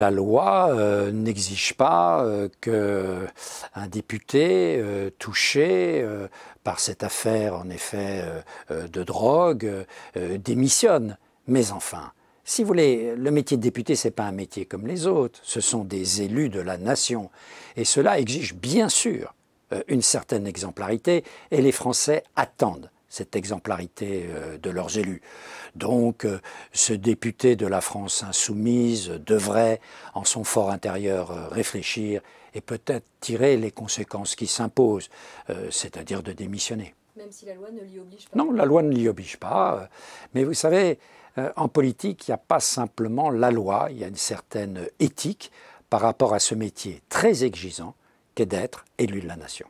La loi euh, n'exige pas euh, que qu'un député euh, touché par cette affaire, en effet, de drogue, démissionne. Mais enfin, si vous voulez, le métier de député, ce n'est pas un métier comme les autres. Ce sont des élus de la nation. Et cela exige, bien sûr, une certaine exemplarité. Et les Français attendent cette exemplarité euh, de leurs élus. Donc euh, ce député de la France insoumise devrait, en son fort intérieur, euh, réfléchir et peut-être tirer les conséquences qui s'imposent, c'est-à-dire de démissionner. Même si la loi ne l'y oblige pas Non, la loi ne l'y oblige pas. Mais vous savez, en politique, il n'y a pas simplement la loi, il y a une certaine éthique par rapport à ce métier très exigeant qu'est d'être élu de la nation.